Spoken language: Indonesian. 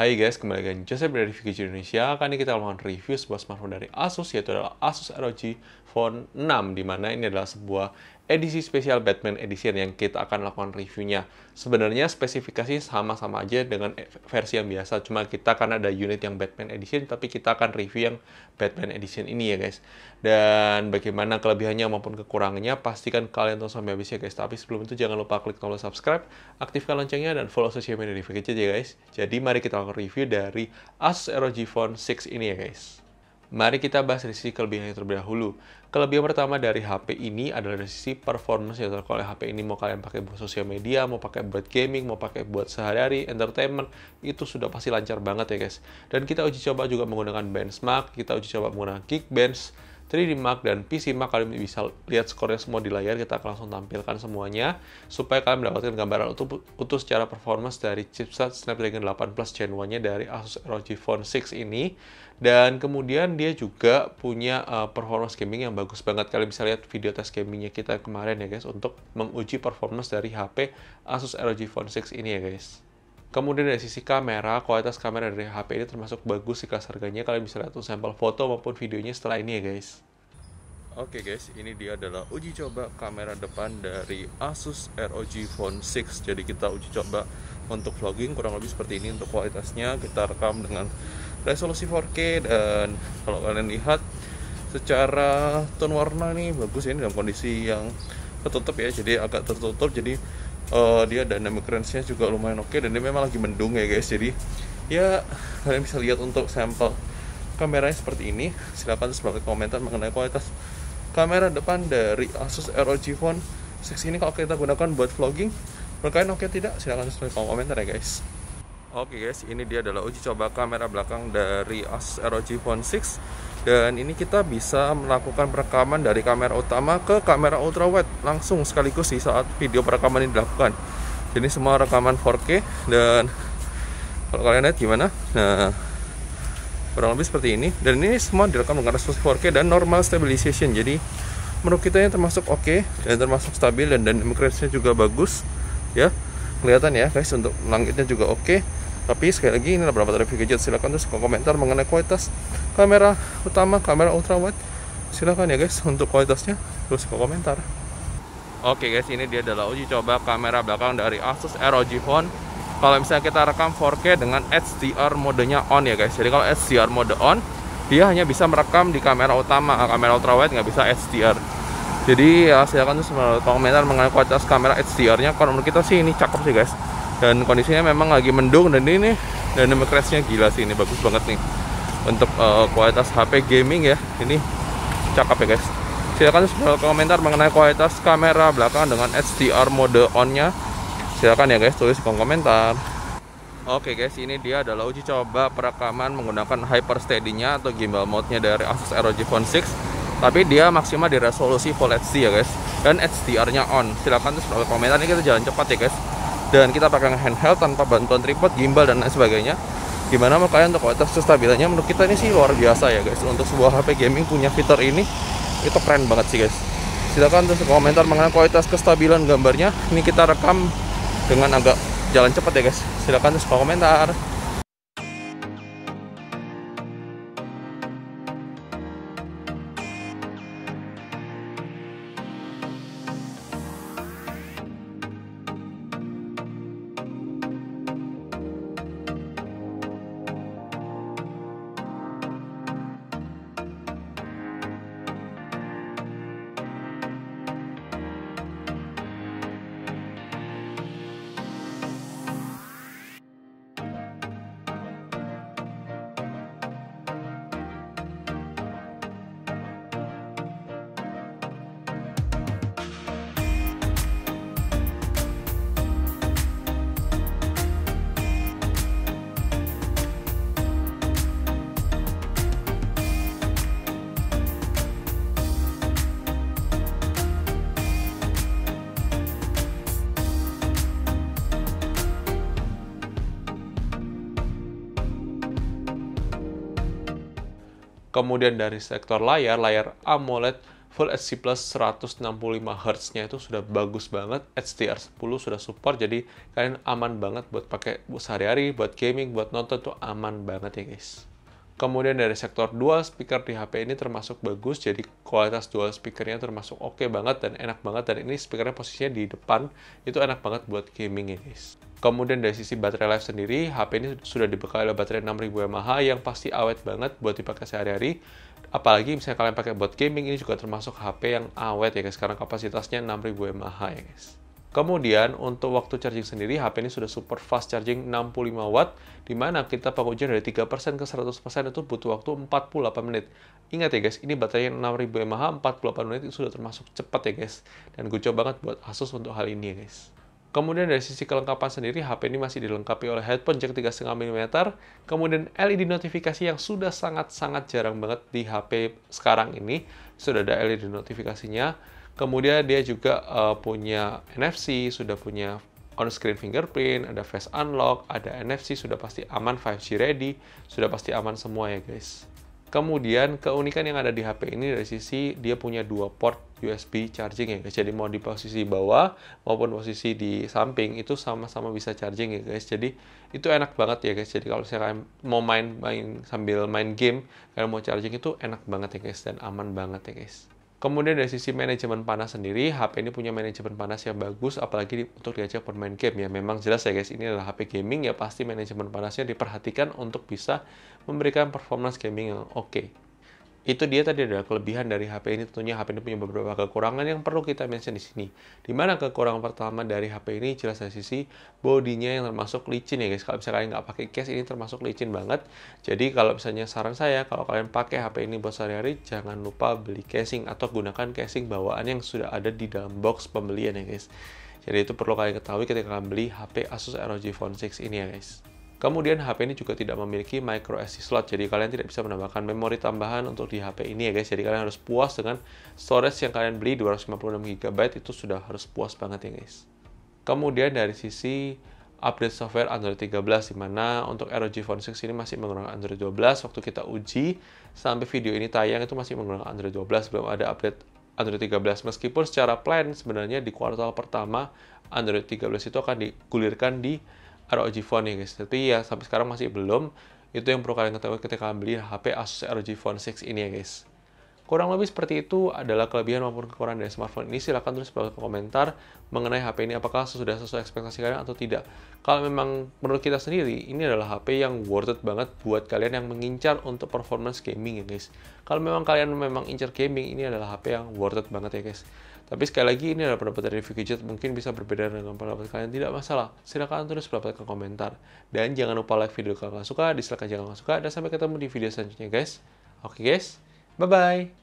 Hai guys, kembali lagi dengan Joseph dari Review Indonesia. Kali ini kita akan review sebuah smartphone dari Asus, yaitu adalah Asus ROG Phone 6, Dimana ini adalah sebuah edisi spesial Batman Edition yang kita akan lakukan reviewnya. Sebenarnya spesifikasi sama-sama aja dengan e- versi yang biasa, cuma kita akan ada unit yang Batman Edition, tapi kita akan review yang Batman Edition ini ya guys. Dan bagaimana kelebihannya maupun kekurangannya, pastikan kalian tonton sampai habis ya guys. Tapi sebelum itu jangan lupa klik tombol subscribe, aktifkan loncengnya, dan follow sosial media di aja ya, guys. Jadi mari kita lakukan review dari Asus ROG Phone 6 ini ya guys. Mari kita bahas dari sisi kelebihannya terlebih dahulu. Kelebihan pertama dari HP ini adalah dari sisi performance ya. Kalau HP ini mau kalian pakai buat sosial media, mau pakai buat gaming, mau pakai buat sehari-hari, entertainment, itu sudah pasti lancar banget ya guys. Dan kita uji coba juga menggunakan benchmark, kita uji coba menggunakan Geekbench, 3 d Mark dan PC Mark kalian bisa lihat skornya semua di layar kita akan langsung tampilkan semuanya supaya kalian mendapatkan gambaran utuh, utuh secara performance dari chipset Snapdragon 8 Plus Gen 1 nya dari Asus ROG Phone 6 ini dan kemudian dia juga punya uh, performance gaming yang bagus banget kalian bisa lihat video tes gamingnya kita kemarin ya guys untuk menguji performance dari HP Asus ROG Phone 6 ini ya guys Kemudian dari sisi kamera, kualitas kamera dari HP ini termasuk bagus sih kelas harganya. Kalian bisa lihat tuh sampel foto maupun videonya setelah ini ya guys. Oke okay guys, ini dia adalah uji coba kamera depan dari Asus ROG Phone 6 Jadi kita uji coba untuk vlogging kurang lebih seperti ini Untuk kualitasnya kita rekam dengan resolusi 4K Dan kalau kalian lihat secara tone warna nih bagus ya, ini dalam kondisi yang tertutup ya Jadi agak tertutup jadi uh, dia dynamic range-nya juga lumayan oke okay. Dan dia memang lagi mendung ya guys Jadi ya kalian bisa lihat untuk sampel kameranya seperti ini silahkan sebagai komentar mengenai kualitas kamera depan dari Asus ROG Phone 6 ini kalau kita gunakan buat vlogging berkaitan oke tidak silahkan tulis komentar ya guys oke guys ini dia adalah uji coba kamera belakang dari Asus ROG Phone 6 dan ini kita bisa melakukan perekaman dari kamera utama ke kamera ultrawide langsung sekaligus di saat video perekaman ini dilakukan jadi semua rekaman 4K dan kalau kalian lihat gimana nah kurang lebih seperti ini dan ini semua direkam dengan resolusi 4K dan normal stabilization jadi menurut kita ini termasuk oke okay, dan termasuk stabil dan nya juga bagus ya kelihatan ya guys untuk langitnya juga oke okay. tapi sekali lagi ini beberapa review gadget silahkan terus komentar mengenai kualitas kamera utama kamera ultrawide silahkan ya guys untuk kualitasnya terus komentar oke okay guys ini dia adalah uji coba kamera belakang dari Asus ROG Phone kalau misalnya kita rekam 4K dengan HDR modenya on ya guys jadi kalau HDR mode on dia hanya bisa merekam di kamera utama kamera ultrawide nggak bisa HDR jadi ya silahkan terus komentar mengenai kualitas kamera HDR nya kalau menurut kita sih ini cakep sih guys dan kondisinya memang lagi mendung dan ini dynamic crash nya gila sih ini bagus banget nih untuk uh, kualitas HP gaming ya ini cakep ya guys silahkan terus komentar mengenai kualitas kamera belakang dengan HDR mode on nya Silahkan ya guys tulis di kolom komentar. Oke guys, ini dia adalah uji coba perekaman menggunakan hyper steady-nya atau gimbal mode-nya dari Asus ROG Phone 6. Tapi dia maksimal di resolusi Full HD ya guys. Dan HDR-nya on. Silahkan tulis kolom komentar. Ini kita jalan cepat ya guys. Dan kita pakai handheld tanpa bantuan tripod, gimbal dan lain sebagainya. Gimana menurut kalian untuk kualitas kestabilannya Menurut kita ini sih luar biasa ya guys. Untuk sebuah HP gaming punya fitur ini, itu keren banget sih guys silahkan tulis komentar mengenai kualitas kestabilan gambarnya ini kita rekam dengan agak jalan cepat ya guys silahkan terus komentar Kemudian dari sektor layar, layar AMOLED Full HD Plus 165Hz-nya itu sudah bagus banget. HDR10 sudah support, jadi kalian aman banget buat pakai sehari-hari, buat gaming, buat nonton tuh aman banget ya guys. Kemudian dari sektor dual speaker di HP ini termasuk bagus, jadi kualitas dual speakernya termasuk oke okay banget dan enak banget. Dan ini speakernya posisinya di depan, itu enak banget buat gaming ini. Ya, Kemudian dari sisi baterai life sendiri, HP ini sudah dibekali oleh baterai 6000 mAh yang pasti awet banget buat dipakai sehari-hari. Apalagi misalnya kalian pakai buat gaming, ini juga termasuk HP yang awet ya guys, karena kapasitasnya 6000 mAh ya guys. Kemudian untuk waktu charging sendiri HP ini sudah super fast charging 65 watt di mana kita pengujian dari 3% ke 100% itu butuh waktu 48 menit. Ingat ya guys, ini baterai yang 6000 mAh 48 menit itu sudah termasuk cepat ya guys. Dan gue coba banget buat Asus untuk hal ini ya guys. Kemudian dari sisi kelengkapan sendiri, HP ini masih dilengkapi oleh headphone jack 3,5 mm, kemudian LED notifikasi yang sudah sangat-sangat jarang banget di HP sekarang ini, sudah ada LED notifikasinya, Kemudian dia juga uh, punya NFC, sudah punya on-screen fingerprint, ada face unlock, ada NFC, sudah pasti aman 5G ready, sudah pasti aman semua ya guys. Kemudian keunikan yang ada di HP ini dari sisi dia punya dua port USB charging ya guys. Jadi mau di posisi bawah maupun posisi di samping itu sama-sama bisa charging ya guys. Jadi itu enak banget ya guys. Jadi kalau saya mau main-main sambil main game, kalau mau charging itu enak banget ya guys dan aman banget ya guys. Kemudian dari sisi manajemen panas sendiri, HP ini punya manajemen panas yang bagus, apalagi untuk diajak bermain game ya. Memang jelas ya guys, ini adalah HP gaming ya pasti manajemen panasnya diperhatikan untuk bisa memberikan performance gaming yang oke. Okay itu dia tadi adalah kelebihan dari HP ini tentunya HP ini punya beberapa kekurangan yang perlu kita mention di sini. Dimana kekurangan pertama dari HP ini jelas dari sisi bodinya yang termasuk licin ya guys. Kalau misalnya kalian nggak pakai case ini termasuk licin banget. Jadi kalau misalnya saran saya kalau kalian pakai HP ini buat sehari-hari jangan lupa beli casing atau gunakan casing bawaan yang sudah ada di dalam box pembelian ya guys. Jadi itu perlu kalian ketahui ketika kalian beli HP Asus ROG Phone 6 ini ya guys. Kemudian HP ini juga tidak memiliki micro SD slot, jadi kalian tidak bisa menambahkan memori tambahan untuk di HP ini ya guys. Jadi kalian harus puas dengan storage yang kalian beli 256 GB itu sudah harus puas banget ya guys. Kemudian dari sisi update software Android 13 di mana untuk ROG Phone 6 ini masih menggunakan Android 12 waktu kita uji sampai video ini tayang itu masih menggunakan Android 12 belum ada update Android 13 meskipun secara plan sebenarnya di kuartal pertama Android 13 itu akan digulirkan di ROG Phone ya guys tapi ya sampai sekarang masih belum itu yang perlu kalian ketahui ketika kalian beli HP Asus ROG Phone 6 ini ya guys Kurang lebih seperti itu adalah kelebihan maupun kekurangan dari smartphone ini. Silahkan tulis komentar mengenai HP ini apakah sudah sesuai ekspektasi kalian atau tidak. Kalau memang menurut kita sendiri, ini adalah HP yang worth it banget buat kalian yang mengincar untuk performance gaming ya guys. Kalau memang kalian memang incar gaming, ini adalah HP yang worth it banget ya guys. Tapi sekali lagi ini adalah pendapat dari Vicky Jet, mungkin bisa berbeda dengan pendapat kalian, tidak masalah. Silahkan tulis pendapat ke komentar. Dan jangan lupa like video kalau kalian suka, dislike jika kalian suka, dan sampai ketemu di video selanjutnya guys. Oke okay, guys, bye-bye!